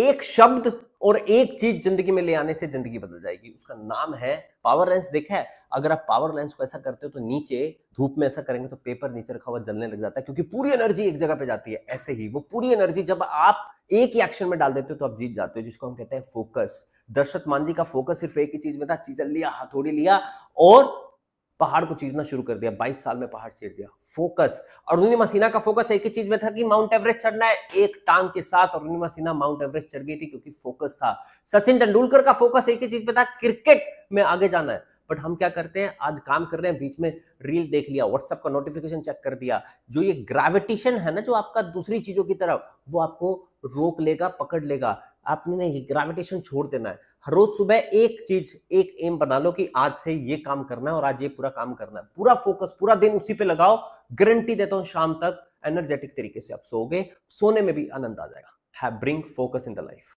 एक शब्द और एक चीज जिंदगी में ले आने से जिंदगी बदल जाएगी उसका नाम है पावर लेंस देखा है अगर आप पावर लेंस को ऐसा करते हो तो नीचे धूप में ऐसा करेंगे तो पेपर नीचे रखा हुआ जलने लग जाता है क्योंकि पूरी एनर्जी एक जगह पे जाती है ऐसे ही वो पूरी एनर्जी जब आप एक ही एक्शन में डाल देते हो तो आप जीत जाते हो जिसको हम कहते हैं फोकस दर्शक मान जी का फोकस सिर्फ एक ही चीज में था चीज लिया हथौड़ी लिया और पहाड़ को चीरना शुरू कर दिया 22 साल में पहाड़ चीर दिया फोकस अरुणिमा सिन्हा का फोकस एक ही चीज में था कि माउंट एवरेस्ट चढ़ना है एक टांग के साथ अरुणिमा सिन्हा माउंट एवरेस्ट चढ़ गई थी क्योंकि फोकस था सचिन तेंदुलकर का फोकस एक ही चीज पे था क्रिकेट में आगे जाना है बट हम क्या करते हैं आज काम कर रहे हैं बीच में रील देख लिया व्हाट्सएप का नोटिफिकेशन चेक कर दिया जो ये ग्रेविटेशन है ना जो आपका दूसरी चीजों की तरफ वो आपको रोक लेगा पकड़ लेगा आपने नहीं ग्रेविटेशन छोड़ देना है हर रोज सुबह एक चीज एक एम बना लो कि आज से ये काम करना है और आज ये पूरा काम करना है पूरा फोकस पूरा दिन उसी पे लगाओ गारंटी देता हूं शाम तक एनर्जेटिक तरीके से आप सोओगे सोने में भी आनंद आ जाएगा bring focus in the life